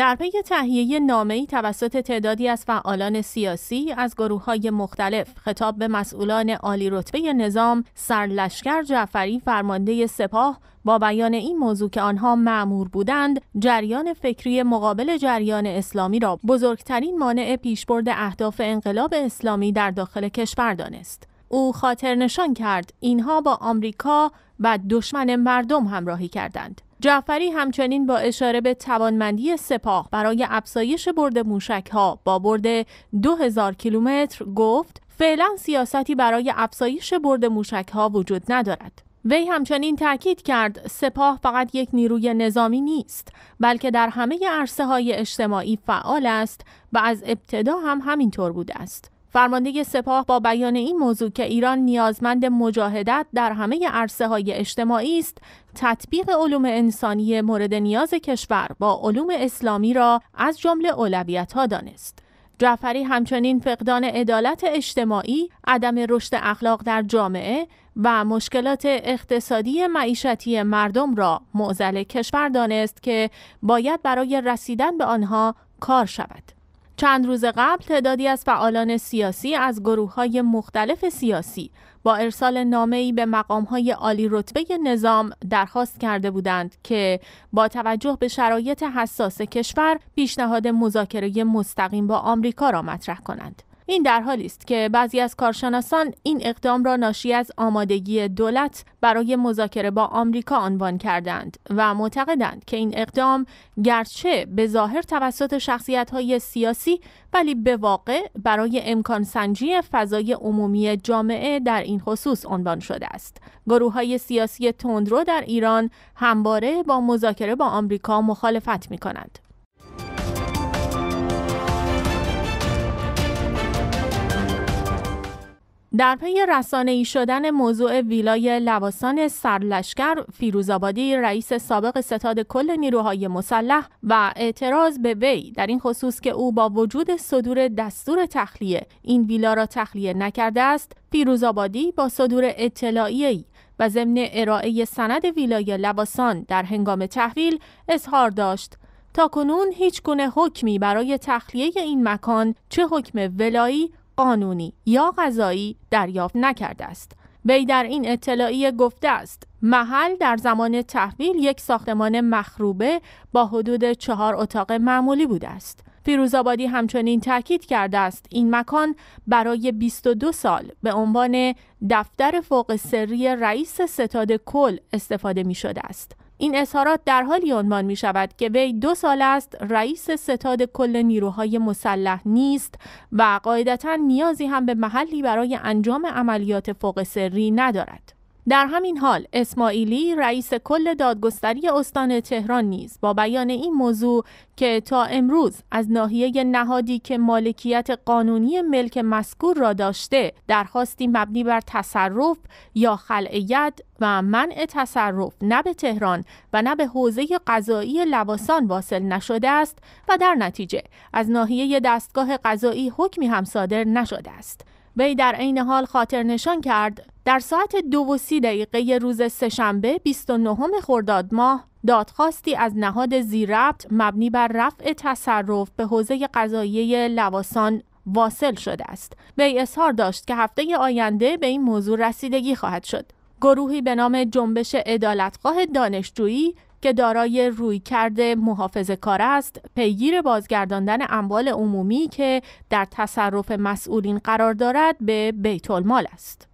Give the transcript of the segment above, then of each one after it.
در پی تهیه نامه‌ای توسط تعدادی از فعالان سیاسی از گروه های مختلف خطاب به مسئولان عالی رتبه نظام سرلشکر جعفری فرمانده سپاه با بیان این موضوع که آنها معمور بودند جریان فکری مقابل جریان اسلامی را بزرگترین مانع پیشبرد اهداف انقلاب اسلامی در داخل کشور دانست او خاطر نشان کرد اینها با آمریکا و دشمن مردم همراهی کردند جعفری همچنین با اشاره به توانمندی سپاه برای افزایش برد موشک ها با برد 2000 کیلومتر گفت فعلا سیاستی برای افزایش برد موشک ها وجود ندارد. وی همچنین تاکید کرد سپاه فقط یک نیروی نظامی نیست بلکه در همه عرصه های اجتماعی فعال است و از ابتدا هم همینطور بوده است فرمانده سپاه با بیان این موضوع که ایران نیازمند مجاهدت در همه عرصه های اجتماعی است، تطبیق علوم انسانی مورد نیاز کشور با علوم اسلامی را از جمله اولویت ها دانست. جعفری همچنین فقدان عدالت اجتماعی، عدم رشد اخلاق در جامعه و مشکلات اقتصادی معیشتی مردم را معضل کشور دانست که باید برای رسیدن به آنها کار شود. چند روز قبل تعدادی از فعالان سیاسی از گروه های مختلف سیاسی با ارسال نامهای به مقام های عالی رتبه نظام درخواست کرده بودند که با توجه به شرایط حساس کشور پیشنهاد مذاکره مستقیم با آمریکا را مطرح کنند. این در حالی است که بعضی از کارشناسان این اقدام را ناشی از آمادگی دولت برای مذاکره با آمریکا عنوان کردند و معتقدند که این اقدام گرچه به ظاهر توسط های سیاسی ولی به واقع برای امکان سنجی فضای عمومی جامعه در این خصوص عنوان شده است. گروه های سیاسی تندرو در ایران همواره با مذاکره با آمریکا مخالفت می کنند در پی رسانه ای شدن موضوع ویلای لواسان سرلشکر فیروزآبادی رئیس سابق ستاد کل نیروهای مسلح و اعتراض به وی در این خصوص که او با وجود صدور دستور تخلیه این ویلا را تخلیه نکرده است فیروزآبادی با صدور اطلاعیه‌ای و ضمن ارائه سند ویلای لواسان در هنگام تحویل اظهار داشت تا کنون هیچ گونه حکمی برای تخلیه این مکان چه حکم ولایی قانونی یا قضایی دریافت نکرده است. وی در این اطلاعیه گفته است محل در زمان تحویل یک ساختمان مخروبه با حدود چهار اتاق معمولی بوده است. فیروزآبادی همچنین تاکید کرده است این مکان برای 22 سال به عنوان دفتر فوق سری رئیس ستاد کل استفاده می شده است. این اظهارات در حالی عنوان می شود که وی دو سال است رئیس ستاد کل نیروهای مسلح نیست و قاعدتا نیازی هم به محلی برای انجام عملیات فوق سری ندارد. در همین حال اسماعیلی رئیس کل دادگستری استان تهران نیز با بیان این موضوع که تا امروز از ناحیه نهادی که مالکیت قانونی ملک مسکور را داشته درخواستی مبنی بر تصرف یا خلعیت و منع تصرف نه به تهران و نه به حوزه قضایی لواسان واصل نشده است و در نتیجه از ناحیه دستگاه قضایی حکمی هم صادر نشده است وی در عین حال خاطر نشان کرد در ساعت دو و سی دقیقه روز سهشنبه 29 خرداد ماه دادخواستی از نهاد زیربط مبنی بر رفع تصرف به حوزه قضایی لواسان واصل شده است وی اظهار داشت که هفته آینده به این موضوع رسیدگی خواهد شد گروهی به نام جنبش عدالتخواه دانشجویی که دارای روی کرده محافظ کار است پیگیر بازگرداندن اموال عمومی که در تصرف مسئولین قرار دارد به بیت المال است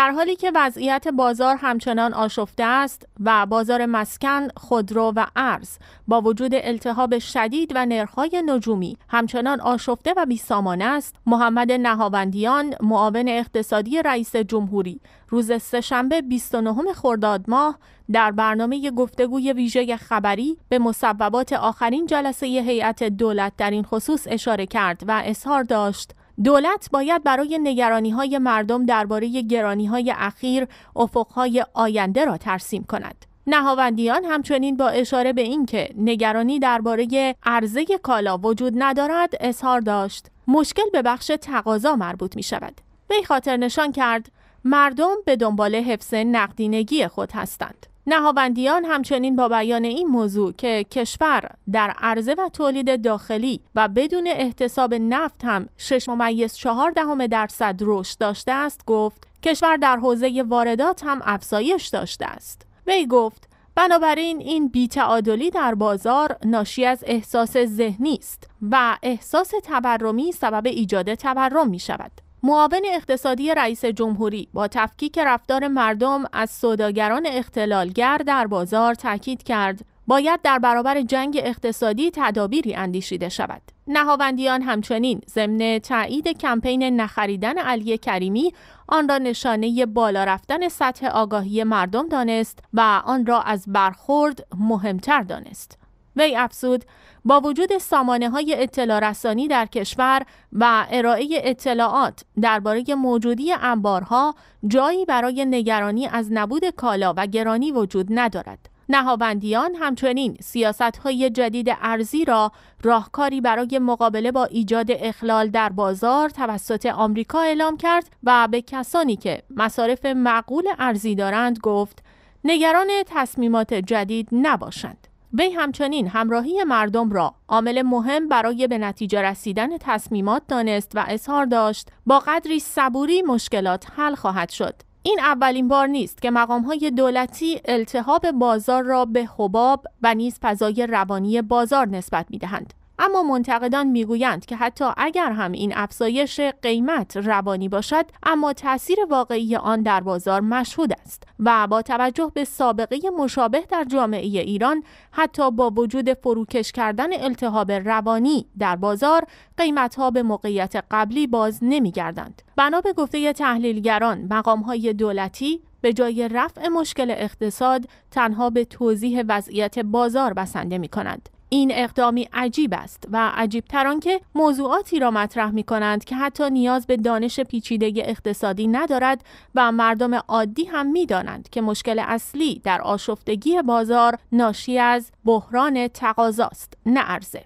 در حالی که وضعیت بازار همچنان آشفته است و بازار مسکن، خودرو و ارز با وجود التهاب شدید و نرخ‌های نجومی همچنان آشفته و بیسامان است، محمد نهاوندیان معاون اقتصادی رئیس جمهوری روز سهشنبه 29 خرداد ماه در برنامه گفتگوی ویژه خبری به مصوبات آخرین جلسه هیئت دولت در این خصوص اشاره کرد و اظهار داشت دولت باید برای نگرانی های مردم درباره گرانی های اخیر افقهای آینده را ترسیم کند. نهاوندیان همچنین با اشاره به اینکه نگرانی درباره عرضه کالا وجود ندارد اظهار داشت مشکل به بخش تقاضا مربوط می شود. به خاطر نشان کرد مردم به دنبال حفظ نقدینگی خود هستند. نهاوندیان همچنین با بیان این موضوع که کشور در عرضه و تولید داخلی و بدون احتساب نفت هم 6 ممیز 4 دهم درصد رشد داشته است گفت کشور در حوزه واردات هم افزایش داشته است وی گفت بنابراین این بیتعادلی در بازار ناشی از احساس ذهنی است و احساس تورمی سبب ایجاد تورم می شود معاون اقتصادی رئیس جمهوری با تفکیک رفتار مردم از سوداگران اختلالگر در بازار تاکید کرد باید در برابر جنگ اقتصادی تدابیری اندیشیده شود. نهاوندیان همچنین ضمن تایید کمپین نخریدن علی کریمی آن را نشانه بالا رفتن سطح آگاهی مردم دانست و آن را از برخورد مهمتر دانست. وی افزود با وجود سامانه های اطلاع رسانی در کشور و ارائه اطلاعات درباره موجودی انبارها جایی برای نگرانی از نبود کالا و گرانی وجود ندارد. نهاوندیان همچنین سیاست های جدید ارزی را راهکاری برای مقابله با ایجاد اخلال در بازار توسط آمریکا اعلام کرد و به کسانی که مصارف معقول ارزی دارند گفت نگران تصمیمات جدید نباشند. وی همچنین همراهی مردم را عامل مهم برای به نتیجه رسیدن تصمیمات دانست و اظهار داشت با قدری صبوری مشکلات حل خواهد شد این اولین بار نیست که مقام های دولتی التحاب بازار را به حباب و نیز فضای روانی بازار نسبت می دهند. اما منتقدان میگویند که حتی اگر هم این افزایش قیمت روانی باشد اما تاثیر واقعی آن در بازار مشهود است و با توجه به سابقه مشابه در جامعه ایران حتی با وجود فروکش کردن التهاب روانی در بازار قیمت ها به موقعیت قبلی باز نمیگردند بنا به گفته تحلیلگران مقام های دولتی به جای رفع مشکل اقتصاد تنها به توضیح وضعیت بازار بسنده می کند. این اقدامی عجیب است و عجیبتر که موضوعاتی را مطرح می کنند که حتی نیاز به دانش پیچیده اقتصادی ندارد و مردم عادی هم می دانند که مشکل اصلی در آشفتگی بازار ناشی از بحران تقاضاست نه عرضه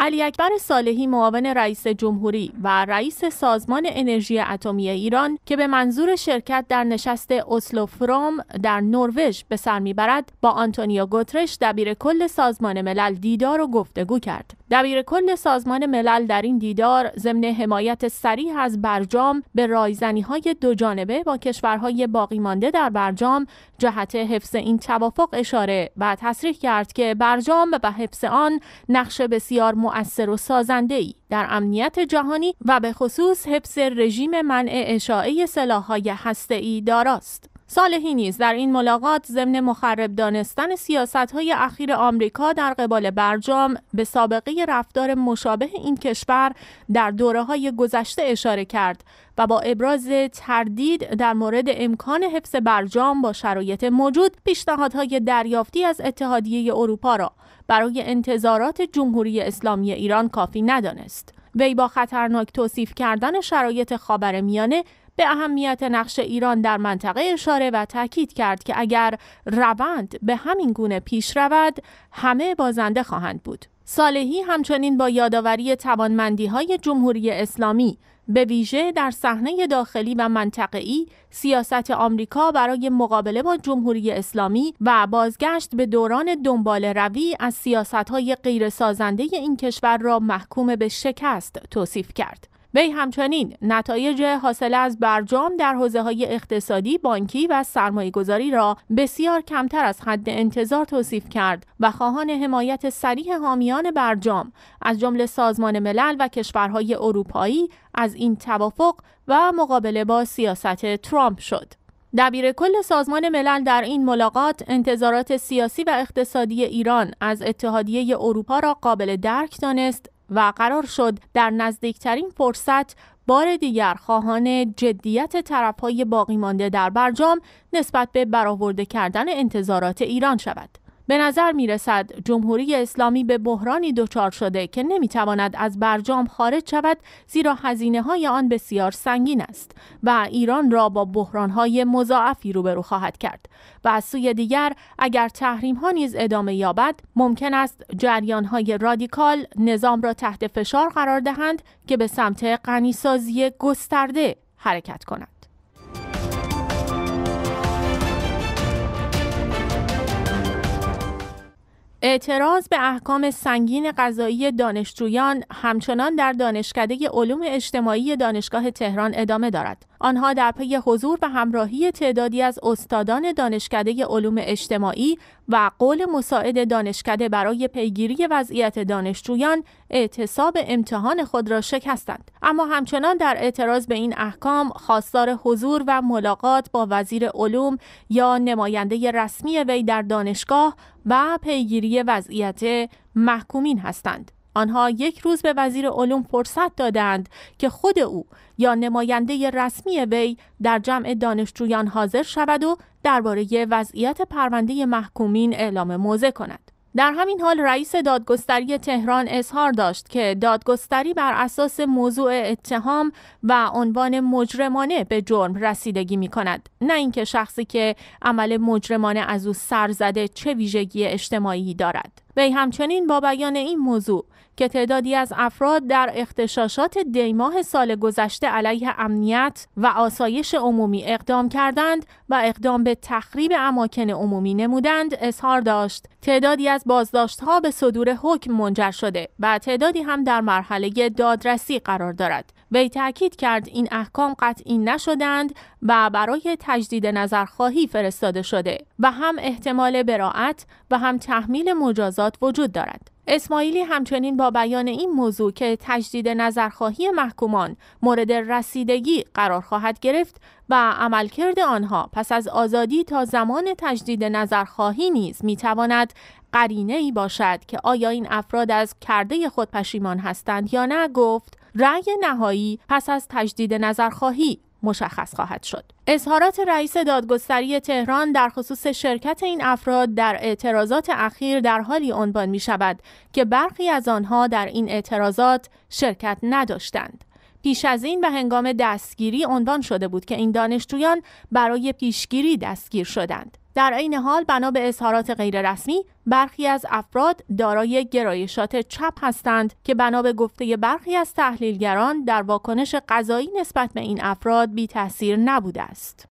علی اکبر صالحی معاون رئیس جمهوری و رئیس سازمان انرژی اتمی ایران که به منظور شرکت در نشست اسلو فروم در نروژ به سر میبرد با آنتونیو گوترش دبیر کل سازمان ملل دیدار و گفتگو کرد. کل سازمان ملل در این دیدار ضمن حمایت سریح از برجام به رایزنی های دو جانبه با کشورهای باقی مانده در برجام جهت حفظ این توافق اشاره و تصریح کرد که برجام و حفظ آن نقش بسیار مؤثر و ای. در امنیت جهانی و به خصوص حفظ رژیم منع اشاعه سلاح‌های ای داراست. صالحی نیز در این ملاقات ضمن مخرب دانستن سیاست های اخیر آمریکا در قبال برجام به سابقه رفتار مشابه این کشور در دوره های گذشته اشاره کرد و با ابراز تردید در مورد امکان حفظ برجام با شرایط موجود پیشنهادهای دریافتی از اتحادیه اروپا را برای انتظارات جمهوری اسلامی ایران کافی ندانست. وی با خطرناک توصیف کردن شرایط میانه به اهمیت نقش ایران در منطقه اشاره و تاکید کرد که اگر روند به همین گونه پیش رود همه بازنده خواهند بود صالحی همچنین با یادآوری توانمندی های جمهوری اسلامی به ویژه در صحنه داخلی و منطقه‌ای سیاست آمریکا برای مقابله با جمهوری اسلامی و بازگشت به دوران دنبال روی از سیاستهای غیرسازنده این کشور را محکوم به شکست توصیف کرد. وی همچنین نتایج حاصل از برجام در حوزه های اقتصادی، بانکی و سرمایهگذاری را بسیار کمتر از حد انتظار توصیف کرد و خواهان حمایت سریح حامیان برجام از جمله سازمان ملل و کشورهای اروپایی از این توافق و مقابله با سیاست ترامپ شد. دبیر کل سازمان ملل در این ملاقات انتظارات سیاسی و اقتصادی ایران از اتحادیه اروپا را قابل درک دانست و قرار شد در نزدیکترین فرصت بار دیگر خواهان جدیت طرفهای باقی مانده در برجام نسبت به برآورده کردن انتظارات ایران شود. به نظر می رسد جمهوری اسلامی به بحرانی دچار شده که نمی تواند از برجام خارج شود زیرا هزینه های آن بسیار سنگین است و ایران را با بحران های مضاعفی روبرو خواهد کرد و از سوی دیگر اگر تحریم ها نیز ادامه یابد ممکن است جریان های رادیکال نظام را تحت فشار قرار دهند که به سمت غنیسازی گسترده حرکت کند اعتراض به احکام سنگین قضایی دانشجویان همچنان در دانشکده علوم اجتماعی دانشگاه تهران ادامه دارد. آنها در پی حضور و همراهی تعدادی از استادان دانشکده علوم اجتماعی و قول مساعد دانشکده برای پیگیری وضعیت دانشجویان اعتصاب امتحان خود را شکستند اما همچنان در اعتراض به این احکام خواستار حضور و ملاقات با وزیر علوم یا نماینده رسمی وی در دانشگاه و پیگیری وضعیت محکومین هستند. آنها یک روز به وزیر علوم فرصت دادند که خود او یا نماینده رسمی وی در جمع دانشجویان حاضر شود و درباره وضعیت پرونده محکومین اعلام موضع کند. در همین حال رئیس دادگستری تهران اظهار داشت که دادگستری بر اساس موضوع اتهام و عنوان مجرمانه به جرم رسیدگی می کند نه اینکه شخصی که عمل مجرمانه از او سرزده چه ویژگی اجتماعی دارد وی همچنین با بیان این موضوع که تعدادی از افراد در اختشاشات دیماه سال گذشته علیه امنیت و آسایش عمومی اقدام کردند و اقدام به تخریب اماکن عمومی نمودند اظهار داشت تعدادی از بازداشت به صدور حکم منجر شده و تعدادی هم در مرحله دادرسی قرار دارد وی تاکید کرد این احکام قطعی نشدند و برای تجدید نظرخواهی فرستاده شده و هم احتمال براعت و هم تحمیل مجازات وجود دارد اسماعیلی همچنین با بیان این موضوع که تجدید نظرخواهی محکومان مورد رسیدگی قرار خواهد گرفت و عملکرد آنها پس از آزادی تا زمان تجدید نظرخواهی نیز میتواند قرینه ای باشد که آیا این افراد از کرده خود پشیمان هستند یا نه گفت رأی نهایی پس از تجدید نظرخواهی مشخص خواهد شد. اظهارات رئیس دادگستری تهران در خصوص شرکت این افراد در اعتراضات اخیر در حالی عنوان می شود که برخی از آنها در این اعتراضات شرکت نداشتند. پیش از این به هنگام دستگیری عنوان شده بود که این دانشجویان برای پیشگیری دستگیر شدند. در این حال بنا به اظهارات غیررسمی برخی از افراد دارای گرایشات چپ هستند که بنا به گفته برخی از تحلیلگران در واکنش قضایی نسبت به این افراد بی تاثیر نبوده است.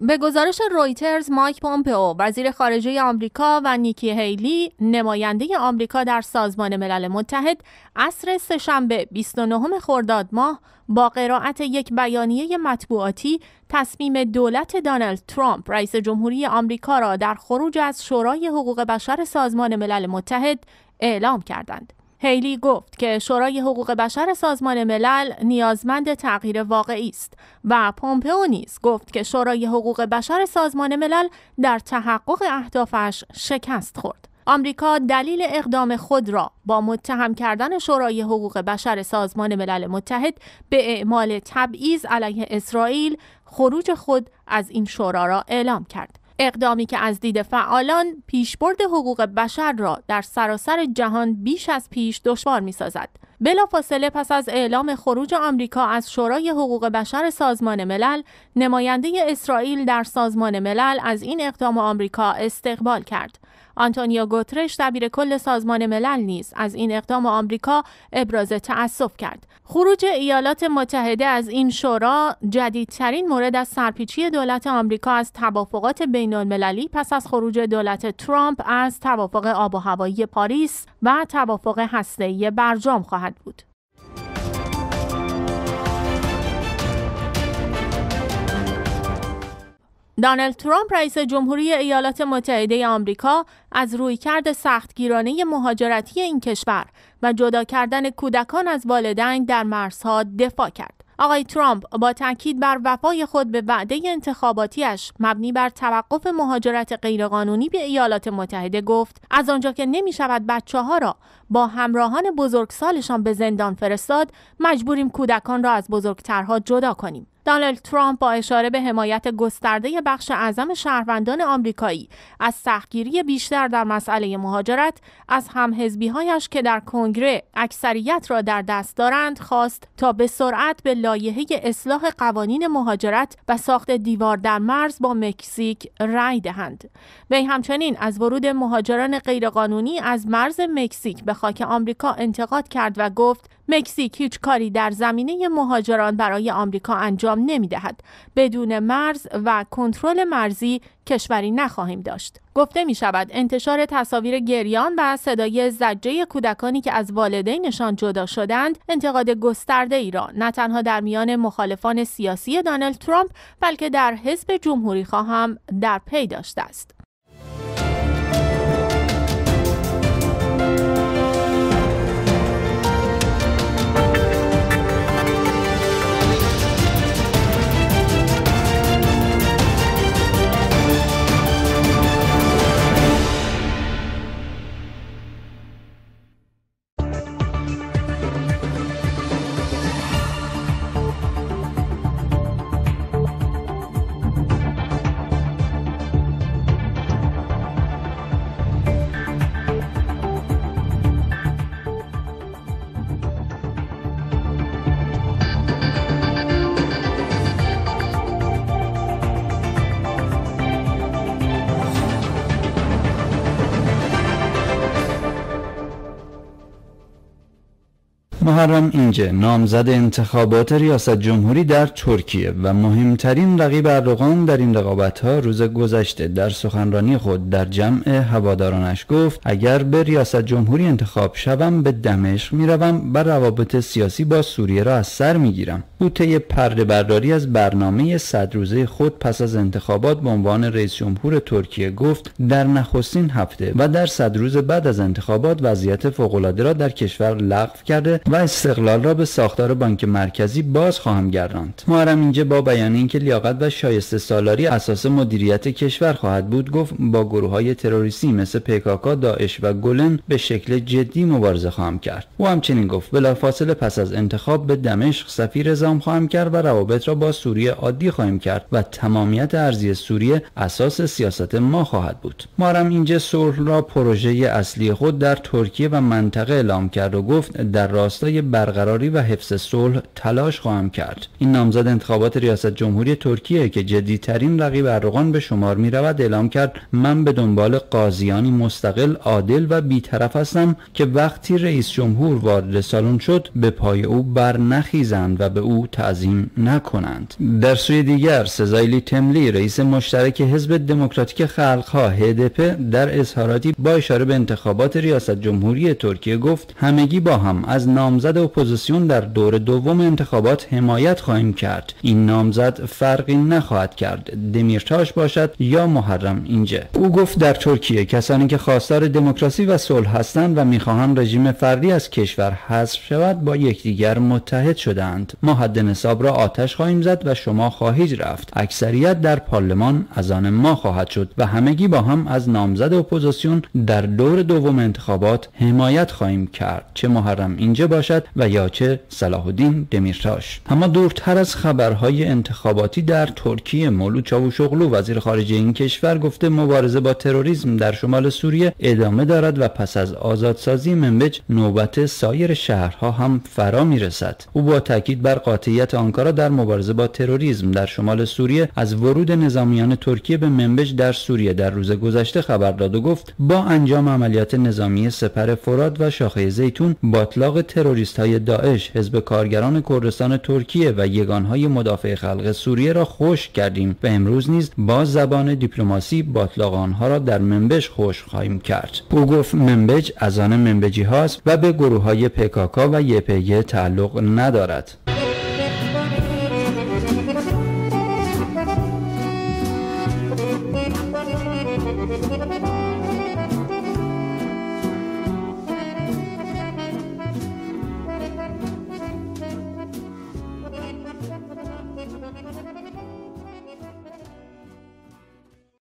به گزارش رویترز مایک پومپئو وزیر خارجه آمریکا و نیکی هیلی نماینده آمریکا در سازمان ملل متحد عصر سهشنبه 29 خرداد ماه با قرائت یک بیانیه مطبوعاتی تصمیم دولت دانالد ترامپ رئیس جمهوری آمریکا را در خروج از شورای حقوق بشر سازمان ملل متحد اعلام کردند. هیلی گفت که شورای حقوق بشر سازمان ملل نیازمند تغییر واقعی است و پومپئو نیز گفت که شورای حقوق بشر سازمان ملل در تحقق اهدافش شکست خورد. آمریکا دلیل اقدام خود را با متهم کردن شورای حقوق بشر سازمان ملل متحد به اعمال تبعیض علیه اسرائیل خروج خود از این شورا را اعلام کرد. اقدامی که از دید فعالان پیشبرد حقوق بشر را در سراسر جهان بیش از پیش دشوار می سازد. فاصله پس از اعلام خروج آمریکا از شورای حقوق بشر سازمان ملل نماینده اسرائیل در سازمان ملل از این اقدام آمریکا استقبال کرد آنتونیو گوترش دبیر کل سازمان ملل نیز از این اقدام آمریکا ابراز تأسف کرد. خروج ایالات متحده از این شورا جدیدترین مورد از سرپیچی دولت آمریکا از توافقات بین المللی پس از خروج دولت ترامپ از توافق آب و هوایی پاریس و توافق هسته‌ای برجام خواهد بود. دانالد ترامپ رئیس جمهوری ایالات متحده آمریکا از رویکرد سختگیرانه مهاجرتی این کشور و جدا کردن کودکان از والدین در مرزها دفاع کرد. آقای ترامپ با تاکید بر وفای خود به وعده انتخاباتیش مبنی بر توقف مهاجرت غیرقانونی به ایالات متحده گفت از آنجا که نمی شود بچه ها را با همراهان بزرگسالشان به زندان فرستاد مجبوریم کودکان را از بزرگترها جدا کنیم دونالد ترامپ با اشاره به حمایت گسترده بخش اعظم شهروندان آمریکایی از سختگیری بیشتر در مسئله مهاجرت از همحزبیهایش که در کنگره اکثریت را در دست دارند خواست تا به سرعت به لایحه اصلاح قوانین مهاجرت و ساخت دیوار در مرز با مکزیک رأی دهند وی همچنین از ورود مهاجران غیرقانونی از مرز مکزیک به خاک آمریکا انتقاد کرد و گفت مکزیک هیچ کاری در زمینه مهاجران برای آمریکا انجام نمی دهد. بدون مرز و کنترل مرزی کشوری نخواهیم داشت. گفته می شود انتشار تصاویر گریان و صدای زجه کودکانی که از والدینشان جدا شدند انتقاد گسترده ای را نه تنها در میان مخالفان سیاسی دانالد ترامپ بلکه در حزب جمهوری خواهم در پی داشته است. محرم اینجه نامزد انتخابات ریاست جمهوری در ترکیه و مهمترین رقیب اردوغان در این رقابت ها روز گذشته در سخنرانی خود در جمع هوادارانش گفت اگر به ریاست جمهوری انتخاب شوم به دمشق میروم و روابط سیاسی با سوریه را از سر میگیرم او طی پرده برداری از برنامه صد روزه خود پس از انتخابات به عنوان رئیس جمهور ترکیه گفت در نخستین هفته و در صد روز بعد از انتخابات وضعیت فوقالعاده را در کشور لغو کرده و استقلال را به ساختار بانک مرکزی باز خواهم گرداند محرم اینجا با بیان اینکه لیاقت و شایسته سالاری اساس مدیریت کشور خواهد بود گفت با گروه های تروریستی مثل پکاکا داعش و گلن به شکل جدی مبارزه خواهم کرد او همچنین گفت بلافاصله پس از انتخاب به دمشق سفیر زام خواهم کرد و روابط را با سوریه عادی خواهیم کرد و تمامیت ارزی سوریه اساس سیاست ما خواهد بود مارم اینجا صلح را پروژه اصلی خود در ترکیه و منطقه اعلام کرد و گفت در راستای برقراری و حفظ صلح تلاش خواهم کرد این نامزد انتخابات ریاست جمهوری ترکیه که جدیترین رقیب اردوغان به شمار می رود اعلام کرد من به دنبال قاضیانی مستقل عادل و بیطرف هستم که وقتی رئیس جمهور وارد سالن شد به پای او بر نخیزند و به او تعظیم نکنند در سوی دیگر سزایلی تملی رئیس مشترک حزب دموکراتیک خلقها هدپ در اظهاراتی با اشاره به انتخابات ریاست جمهوری ترکیه گفت همگی با هم از نامزد نامزد اپوزیسیون در دور دوم انتخابات حمایت خواهیم کرد این نامزد فرقی نخواهد کرد دمیرتاش باشد یا محرم اینجا. او گفت در ترکیه کسانی که خواستار دموکراسی و صلح هستند و میخواهند رژیم فردی از کشور حذف شود با یکدیگر متحد شدند ما حد نصاب را آتش خواهیم زد و شما خواهید رفت اکثریت در پارلمان از آن ما خواهد شد و همگی با هم از نامزد اپوزیسیون در دور دوم انتخابات حمایت خواهیم کرد چه محرم اینجا باشد و یا چه صلاح الدین دمیرتاش اما دورتر از خبرهای انتخاباتی در ترکیه مولود چاوشوغلو وزیر خارجه این کشور گفته مبارزه با تروریسم در شمال سوریه ادامه دارد و پس از آزادسازی منبج نوبت سایر شهرها هم فرا میرسد او با تاکید بر قاطعیت آنکارا در مبارزه با تروریسم در شمال سوریه از ورود نظامیان ترکیه به منبج در سوریه در روز گذشته خبر داد و گفت با انجام عملیات نظامی سپر فراد و شاخه زیتون باطلاق تروریسم تروریست های داعش حزب کارگران کردستان ترکیه و یگانهای مدافع خلق سوریه را خوش کردیم و امروز نیز با زبان دیپلماسی باطلاق آنها را در منبج خوش خواهیم کرد او گفت منبج از آن منبجی هاست و به گروه های پکاکا و یپیه تعلق ندارد